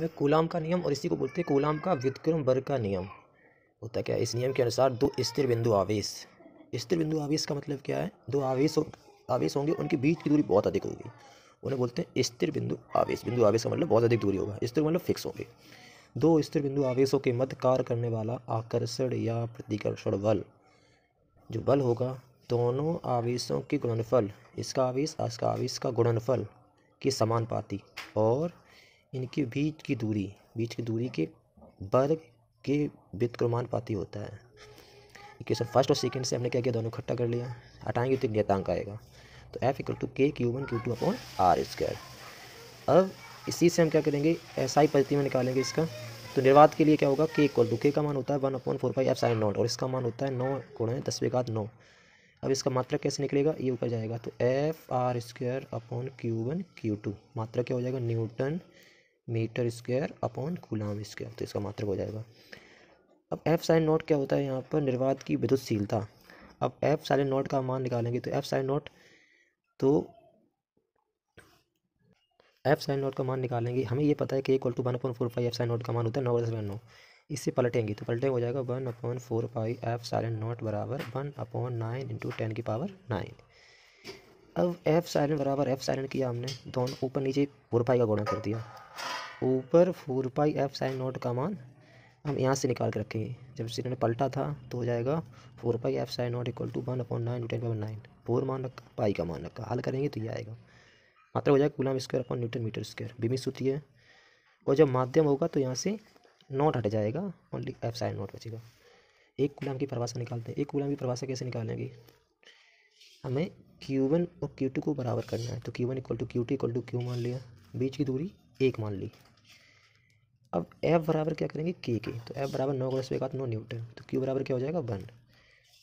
में कूलाम का नियम और इसी को बोलते हैं कूलाम का व्युतक्रम वर्ग का नियम होता है क्या इस नियम के अनुसार दो स्थिर बिंदु आवेश स्थिर बिंदु आवेश का मतलब क्या है दो आवेश आवेश होंगे उनके बीच की दूरी बहुत अधिक होगी उन्हें बोलते हैं स्थिर बिंदु आवेश बिंदु आवेश का मतलब बहुत अधिक दूरी होगा स्थिर मतलब फिक्स होगी दो स्थिर बिंदु आवेशों के मध्य कार्य करने वाला आकर्षण या प्रतिकर्षण बल जो बल होगा दोनों आवेशों के गुणनफल इसका आवेश इसका आवेश का गुणनफल के समानुपाती और इनके बीच की दूरी बीच की दूरी के वर्ग के पाती होता है इक्वेशन फर्स्ट और सेकेंड से हमने क्या किया दोनों इकट्ठा कर लिया हटाएंगे तो नियतांक आएगा तो F equal to K q one q two upon r square अब इसी से हम क्या करेंगे एस आई पद्धति में निकालेंगे इसका तो निर्वाध के लिए क्या होगा के इक्वल टू के का मान होता है one upon four five epsilon naught और इसका मान होता है नौ गुणा दस का नौ अब इसका मात्रा कैसे निकलेगा ये ऊपर जाएगा तो F r square upon q one q two मात्रा क्या हो जाएगा newton metre square upon coulomb square तो इसका मात्रक हो जाएगा अब एफ साइन नोट क्या होता है यहाँ पर निर्वात की विद्युतशीलता अब एफ साइन नोट का मान निकालेंगे तो एफ साइन नोट तो एफ साइन नोट का मान निकालेंगे हमें ये पता है कि equal to one upon four five F sine naught का मान होता है नौ दस नौ इससे पलटेंगे तो पलटेंगे हो जाएगा one upon four five F sine naught बराबर one upon nine into ten की पावर नाइन अब एफ साइलेंट बराबर एफ साइलेंट किया हमने दोनों ऊपर नीचे फोर पाई का गुणा कर दिया ऊपर four pi F sine naught का मान हम यहाँ से निकाल के रखेंगे जब सिलेंडर पलटा था तो हो जाएगा four pi epsilon naught equal to one upon nine newton pi nine four मान रखा पाई का मान रखा हल करेंगे तो ये आएगा मात्रा हो जाएगा coulomb square upon newton metre square बीमी सूत्री है और जब माध्यम होगा तो यहाँ से नोट हट जाएगा ओनली एफ साइन नोट बचेगा एक गुलाम की परिभाषा निकालते हैं एक गुलाम की परिभाषा कैसे निकालेंगे हमें Q1 और Q2 को बराबर करना है तो Q1 one equal to q two equal to q मान लिया बीच की दूरी एक मान ली अब F बराबर क्या करेंगे के के तो F बराबर नौ गुणा एकात नौ न्यूटन तो क्यू बराबर क्या हो जाएगा वन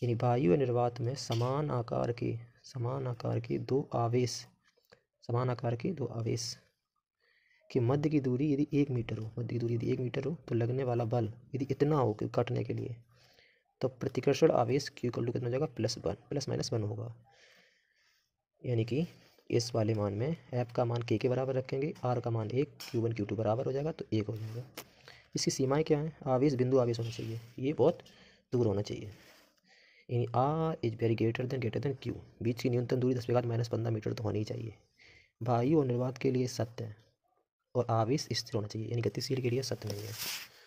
यानी वायु निर्वात में समान आकार के समान आकार के दो आवेश समान आकार के दो आवेश के मध्य की दूरी यदि एक मीटर हो मध्य की दूरी यदि एक मीटर हो तो लगने वाला बल यदि इतना हो कि कटने के लिए तो प्रतिकर्षण आवेश क्यू का कितना हो जाएगा plus one plus minus one होगा यानी कि इस वाले मान में ऐप का मान के के बराबर रखेंगे आर का मान एक क्यू वन क्यू टू बराबर हो जाएगा तो एक हो जाएगा इसकी सीमाएं क्या हैं आवेश बिंदु आवेश होना चाहिए ये बहुत दूर होना चाहिए यानी r is very greater than greater than q बीच की न्यूनतम दूरी दस विघात माइनस पंद्रह मीटर तो होनी ही चाहिए वायु और निर्वात के लिए सत्य है और आवेश स्थिर होना चाहिए यानी गतिशील के लिए सत्य नहीं है